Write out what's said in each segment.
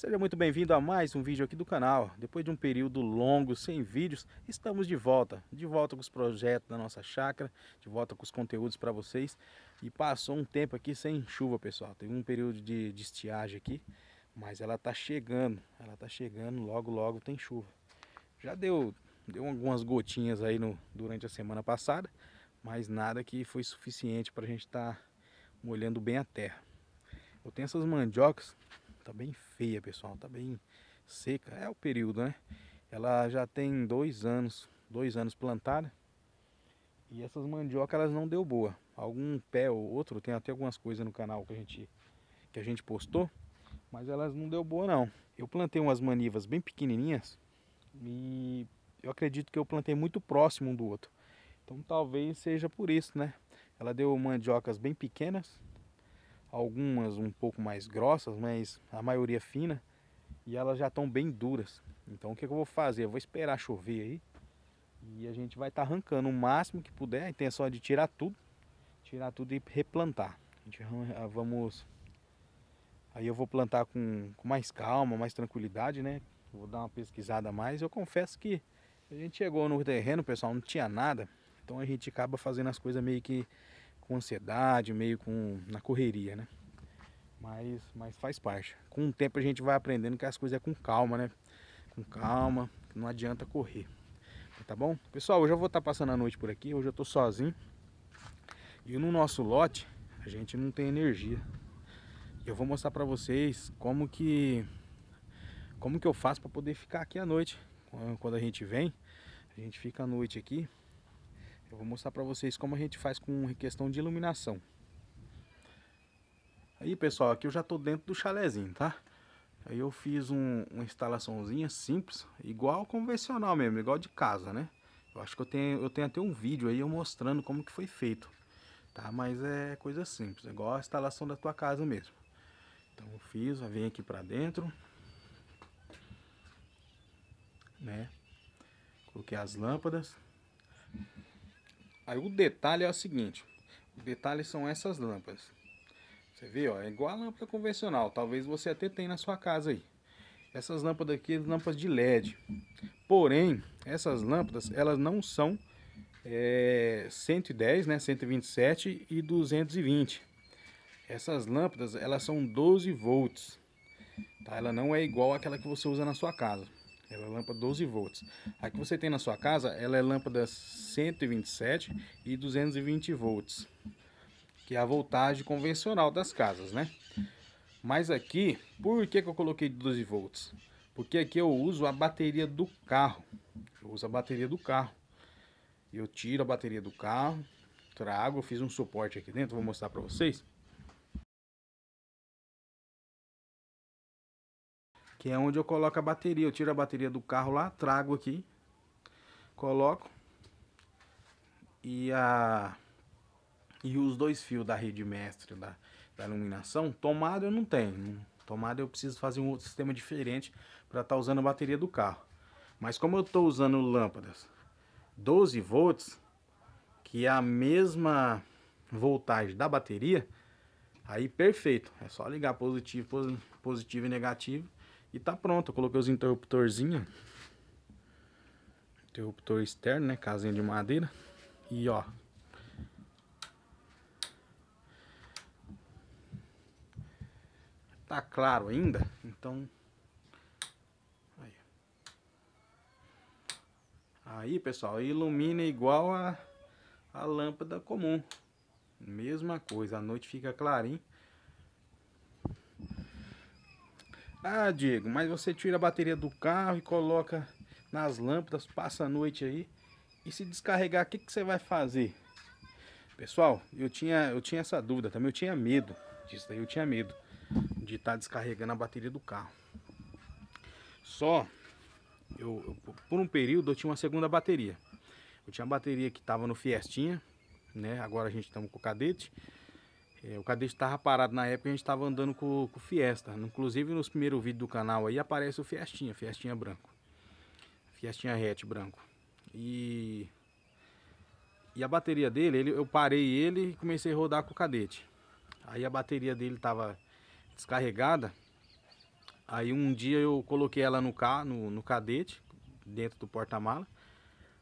Seja muito bem-vindo a mais um vídeo aqui do canal. Depois de um período longo sem vídeos, estamos de volta. De volta com os projetos da nossa chácara, de volta com os conteúdos para vocês. E passou um tempo aqui sem chuva, pessoal. Teve um período de, de estiagem aqui, mas ela está chegando. Ela está chegando, logo logo tem chuva. Já deu, deu algumas gotinhas aí no, durante a semana passada, mas nada que foi suficiente para a gente estar tá molhando bem a terra. Eu tenho essas mandiocas Tá bem feia, pessoal. Tá bem seca. É o período, né? Ela já tem dois anos, dois anos plantada. E essas mandioca elas não deu boa. Algum pé ou outro, tem até algumas coisas no canal que a gente, que a gente postou. Mas elas não deu boa não. Eu plantei umas manivas bem pequenininhas. E eu acredito que eu plantei muito próximo um do outro. Então talvez seja por isso, né? Ela deu mandiocas bem pequenas algumas um pouco mais grossas, mas a maioria fina, e elas já estão bem duras. Então o que, que eu vou fazer? Eu vou esperar chover aí e a gente vai estar tá arrancando o máximo que puder. A intenção é de tirar tudo, tirar tudo e replantar. A gente ah, vamos Aí eu vou plantar com, com mais calma, mais tranquilidade, né? Vou dar uma pesquisada a mais. Eu confesso que a gente chegou no terreno, pessoal, não tinha nada. Então a gente acaba fazendo as coisas meio que com ansiedade, meio com na correria, né? Mas, mas faz parte. Com o tempo a gente vai aprendendo que as coisas é com calma, né? Com calma, não adianta correr. Tá bom? Pessoal, hoje eu vou estar tá passando a noite por aqui. Hoje eu tô sozinho. E no nosso lote, a gente não tem energia. Eu vou mostrar para vocês como que como que eu faço para poder ficar aqui à noite. Quando a gente vem, a gente fica à noite aqui eu vou mostrar para vocês como a gente faz com questão de iluminação. Aí pessoal, aqui eu já tô dentro do chalezinho, tá? Aí eu fiz um, uma instalaçãozinha simples, igual convencional mesmo, igual de casa, né? Eu acho que eu tenho, eu tenho até um vídeo aí eu mostrando como que foi feito, tá? Mas é coisa simples, é igual a instalação da tua casa mesmo. Então eu fiz, eu venho aqui pra dentro, né? Coloquei as lâmpadas. Aí o detalhe é o seguinte, o detalhe são essas lâmpadas. Você vê, ó, é igual a lâmpada convencional, talvez você até tenha na sua casa aí. Essas lâmpadas aqui, lâmpadas de LED. Porém, essas lâmpadas, elas não são é, 110, né, 127 e 220. Essas lâmpadas, elas são 12 volts. Tá? Ela não é igual àquela que você usa na sua casa. Ela é lâmpada 12 volts. A que você tem na sua casa, ela é lâmpada 127 e 220 volts, que é a voltagem convencional das casas, né? Mas aqui, por que, que eu coloquei 12 volts? Porque aqui eu uso a bateria do carro. Eu uso a bateria do carro. Eu tiro a bateria do carro, trago, fiz um suporte aqui dentro, vou mostrar para vocês. que é onde eu coloco a bateria. Eu tiro a bateria do carro lá, trago aqui, coloco e a e os dois fios da rede mestre da, da iluminação, tomada eu não tenho. Tomada eu preciso fazer um outro sistema diferente para estar tá usando a bateria do carro. Mas como eu estou usando lâmpadas 12 volts, que é a mesma voltagem da bateria, aí perfeito. É só ligar positivo, positivo e negativo e tá pronto, eu coloquei os interruptorzinhos. Interruptor externo, né? Casinha de madeira. E ó. Tá claro ainda, então... Aí, aí pessoal, ilumina igual a, a lâmpada comum. Mesma coisa, a noite fica clarinho. Ah, Diego, mas você tira a bateria do carro e coloca nas lâmpadas, passa a noite aí. E se descarregar, o que, que você vai fazer? Pessoal, eu tinha, eu tinha essa dúvida também, eu tinha medo disso daí, eu tinha medo de estar tá descarregando a bateria do carro. Só, eu, eu, por um período eu tinha uma segunda bateria. Eu tinha a bateria que estava no Fiestinha, né? Agora a gente está com o Cadete é, o Cadete estava parado na época a gente estava andando com, com Fiesta. Inclusive nos primeiros vídeos do canal aí aparece o Fiestinha, Fiestinha branco. Fiestinha hatch branco. E, e a bateria dele, ele, eu parei ele e comecei a rodar com o Cadete. Aí a bateria dele estava descarregada. Aí um dia eu coloquei ela no, ca, no, no Cadete, dentro do porta-mala,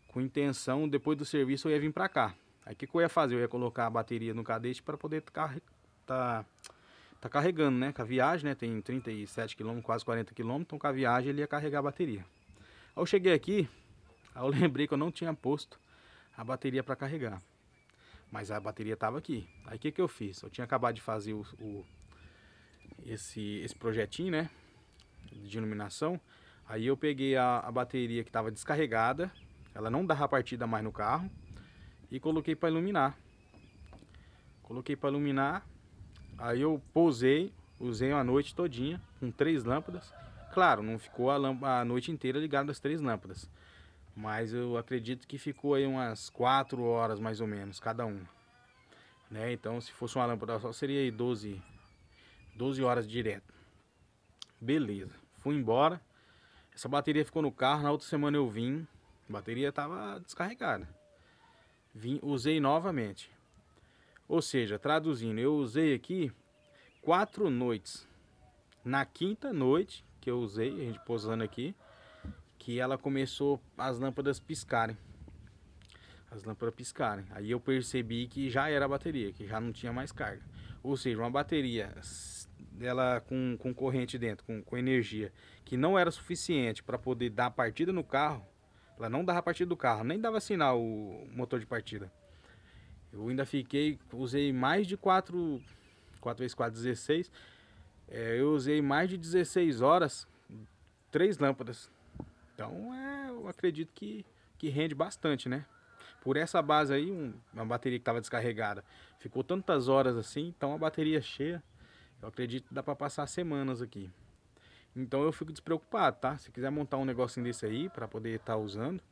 com intenção, depois do serviço eu ia vir para cá. Aí o que, que, eu ia fazer? Eu ia colocar a bateria no cadete para poder estar tá, tá carregando, né? Com a viagem, né? Tem 37 km, quase 40 km, então com a viagem ele ia carregar a bateria. Aí eu cheguei aqui, aí eu lembrei que eu não tinha posto a bateria para carregar. Mas a bateria estava aqui. Aí o que, que eu fiz? Eu tinha acabado de fazer o, o esse, esse projetinho, né? De iluminação. Aí eu peguei a, a bateria que estava descarregada. Ela não dava partida mais no carro e coloquei para iluminar. Coloquei para iluminar, aí eu pousei, usei a noite todinha com três lâmpadas. Claro, não ficou a, lâmpada, a noite inteira ligada as três lâmpadas, mas eu acredito que ficou aí umas quatro horas mais ou menos cada uma. Né? Então, se fosse uma lâmpada só seria aí 12 12 horas direto. Beleza. Fui embora. Essa bateria ficou no carro, na outra semana eu vim. A bateria tava descarregada. Vim, usei novamente. Ou seja, traduzindo, eu usei aqui quatro noites. Na quinta noite que eu usei, a gente posando aqui, que ela começou as lâmpadas piscarem. As lâmpadas piscarem. Aí eu percebi que já era a bateria, que já não tinha mais carga. Ou seja, uma bateria dela com, com corrente dentro, com, com energia, que não era suficiente para poder dar partida no carro, ela não dava partida do carro, nem dava sinal o motor de partida. Eu ainda fiquei, usei mais de 4, 4 vezes 4, 16. É, eu usei mais de 16 horas, três lâmpadas. Então é, eu acredito que, que rende bastante, né? Por essa base aí, um, uma bateria que estava descarregada. Ficou tantas horas assim, então a bateria é cheia. Eu acredito que dá para passar semanas aqui. Então eu fico despreocupado, tá? Se quiser montar um negocinho desse aí para poder estar tá usando,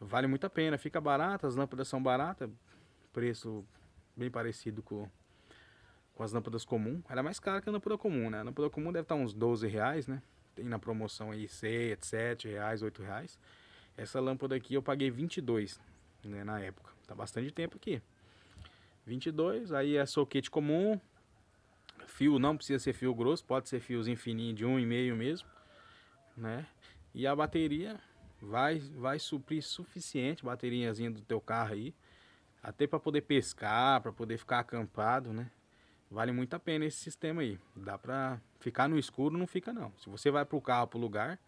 vale muito a pena, fica barata as lâmpadas são baratas, preço bem parecido com, com as lâmpadas comum. Era mais caro que a lâmpada comum, né? A lâmpada comum deve estar tá uns 12 reais, né? Tem na promoção aí 6, 7 reais, 8 reais. Essa lâmpada aqui eu paguei 22, né, na época. Tá bastante tempo aqui. 22, aí é soquete comum, Fio não precisa ser fio grosso, pode ser fios infininhos de 1,5 meio mesmo, né? E a bateria vai vai suprir suficiente bateriazinha do teu carro aí, até para poder pescar, para poder ficar acampado, né? Vale muito a pena esse sistema aí. Dá para ficar no escuro não fica não. Se você vai pro carro pro lugar,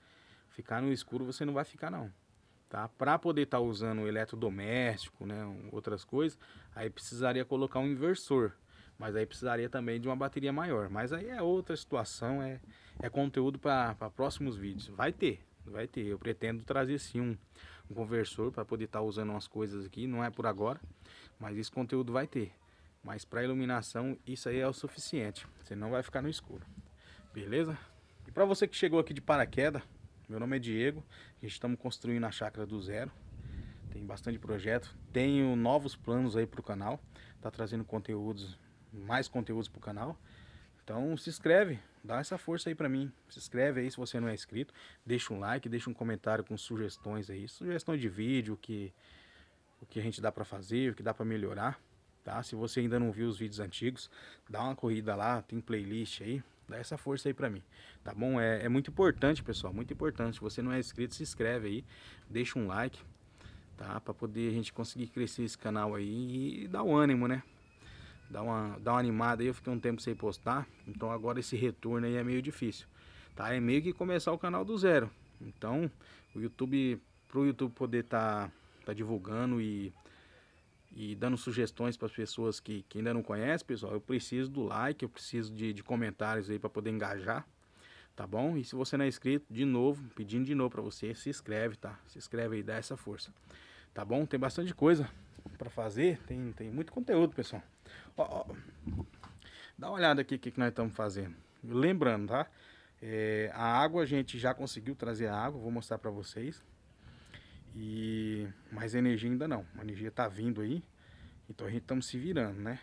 ficar no escuro você não vai ficar não tá? Para poder estar tá usando eletrodoméstico, né, outras coisas, aí precisaria colocar um inversor. Mas aí precisaria também de uma bateria maior. Mas aí é outra situação, é, é conteúdo para próximos vídeos. Vai ter, vai ter. Eu pretendo trazer sim um, um conversor para poder estar tá usando umas coisas aqui. Não é por agora, mas esse conteúdo vai ter. Mas para iluminação isso aí é o suficiente. Você não vai ficar no escuro. Beleza? E para você que chegou aqui de paraquedas, meu nome é Diego. A gente estamos construindo a chácara do zero. Tem bastante projeto. Tenho novos planos aí para o canal. está trazendo conteúdos mais conteúdos pro canal. Então se inscreve, dá essa força aí para mim. Se inscreve aí se você não é inscrito, deixa um like, deixa um comentário com sugestões aí, sugestão de vídeo, que o que a gente dá para fazer, o que dá para melhorar, tá? Se você ainda não viu os vídeos antigos, dá uma corrida lá, tem playlist aí, dá essa força aí para mim, tá bom? É, é, muito importante, pessoal, muito importante. Se você não é inscrito, se inscreve aí, deixa um like, tá? Para poder a gente conseguir crescer esse canal aí e dar o ânimo, né? Dá uma, dá uma animada aí, eu fiquei um tempo sem postar. Então agora esse retorno aí é meio difícil. Tá? É meio que começar o canal do zero. Então, o YouTube, pro YouTube poder tá, tá divulgando e, e dando sugestões para as pessoas que, que ainda não conhecem, pessoal, eu preciso do like, eu preciso de, de comentários aí para poder engajar tá bom? E se você não é inscrito, de novo, pedindo de novo para você, se inscreve, tá? Se inscreve aí, dá essa força, tá bom? Tem bastante coisa para fazer, tem, tem muito conteúdo, pessoal. Ó, ó, dá uma olhada aqui o que, que nós estamos fazendo. Lembrando, tá? É, a água a gente já conseguiu trazer a água, vou mostrar para vocês. E mais energia ainda não. A energia tá vindo aí. Então a gente estamos se virando, né?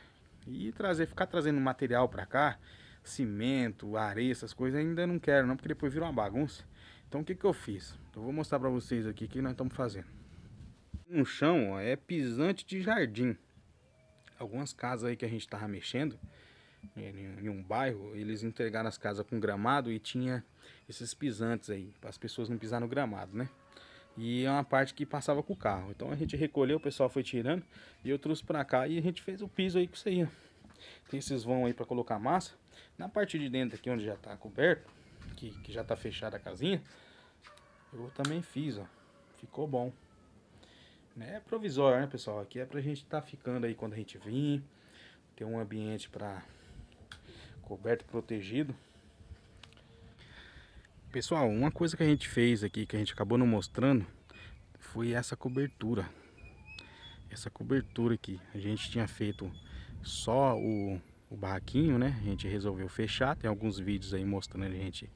E trazer, ficar trazendo material para cá, cimento, areia, essas coisas ainda não quero não, porque depois vira uma bagunça. Então o que que eu fiz? Eu vou mostrar para vocês aqui o que nós estamos fazendo no chão ó, é pisante de jardim. Algumas casas aí que a gente tava mexendo, é, em um bairro, eles entregaram as casas com gramado e tinha esses pisantes aí, para as pessoas não pisar no gramado, né? E é uma parte que passava com o carro. Então a gente recolheu, o pessoal foi tirando e eu trouxe para cá e a gente fez o piso aí com isso aí, ó. Tem esses vão aí para colocar massa. Na parte de dentro aqui onde já tá coberto, que, que já tá fechada a casinha, eu também fiz, ó. Ficou bom né? É provisório, né, pessoal? Aqui é pra gente estar tá ficando aí quando a gente vir. Ter um ambiente para coberto, protegido. Pessoal, uma coisa que a gente fez aqui, que a gente acabou não mostrando, foi essa cobertura. Essa cobertura aqui. A gente tinha feito só o, o barraquinho, né? A gente resolveu fechar. Tem alguns vídeos aí mostrando a gente,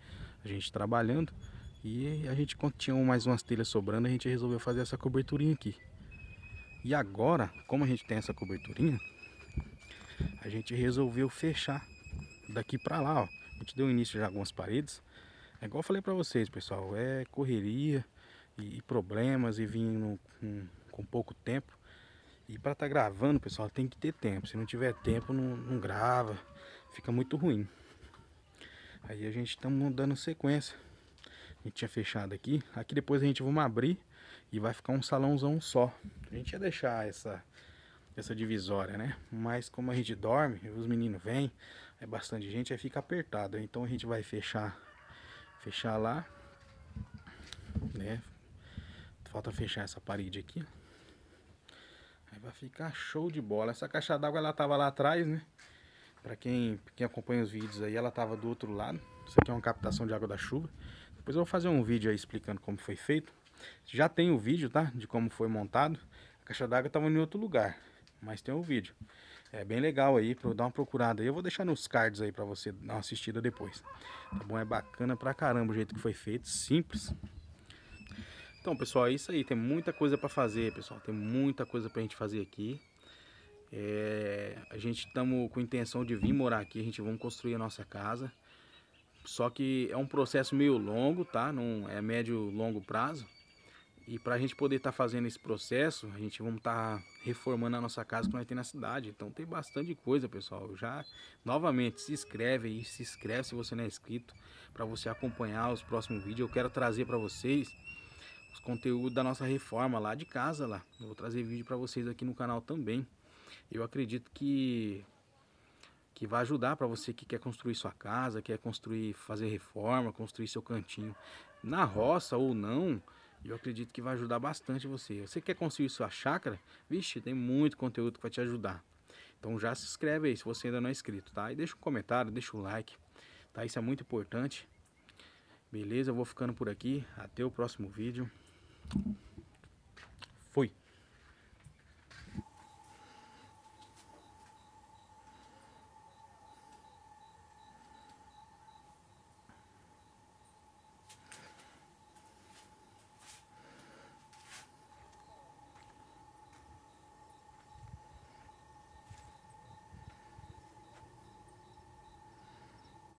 a gente trabalhando. E a gente, quando tinha mais umas telhas sobrando, a gente resolveu fazer essa coberturinha aqui. E agora, como a gente tem essa coberturinha, a gente resolveu fechar daqui para lá, ó. A gente deu início já algumas paredes. É igual eu falei para vocês, pessoal, é correria e problemas e vindo com, com pouco tempo. E para estar tá gravando, pessoal, tem que ter tempo. Se não tiver tempo, não, não grava. Fica muito ruim. Aí a gente está dando sequência. A gente tinha fechado aqui. Aqui depois a gente vamos abrir e vai ficar um salãozão só. A gente ia deixar essa, essa divisória, né? Mas como a gente dorme, os meninos vêm, é bastante gente, aí fica apertado. Então a gente vai fechar, fechar lá, né? Falta fechar essa parede aqui. Aí vai ficar show de bola. Essa caixa d'água ela tava lá atrás, né? Pra quem, quem acompanha os vídeos aí, ela tava do outro lado. Isso aqui é uma captação de água da chuva. Depois eu vou fazer um vídeo aí explicando como foi feito. Já tem o vídeo, tá? De como foi montado. A caixa d'água estava em outro lugar, mas tem o vídeo. É bem legal aí, para dar uma procurada aí. Eu vou deixar nos cards aí para você dar uma assistida depois. Tá bom? É bacana pra caramba o jeito que foi feito, simples. Então, pessoal, é isso aí. Tem muita coisa para fazer, pessoal. Tem muita coisa pra gente fazer aqui. É... a gente estamos com intenção de vir morar aqui. A gente vamos construir a nossa casa. Só que é um processo meio longo, tá? Não é médio longo prazo. E para a gente poder estar tá fazendo esse processo, a gente vamos estar tá reformando a nossa casa que nós temos na cidade. Então tem bastante coisa, pessoal. Já novamente se inscreve aí, se inscreve se você não é inscrito, para você acompanhar os próximos vídeos. Eu quero trazer para vocês os conteúdos da nossa reforma lá de casa lá. Eu vou trazer vídeo para vocês aqui no canal também. Eu acredito que que vai ajudar para você que quer construir sua casa, quer construir, fazer reforma, construir seu cantinho na roça ou não eu acredito que vai ajudar bastante você. Você quer construir sua chácara? Vixe, tem muito conteúdo que vai te ajudar. Então já se inscreve aí se você ainda não é inscrito, tá? E deixa um comentário, deixa um like, tá? Isso é muito importante. Beleza, eu vou ficando por aqui. Até o próximo vídeo. Fui!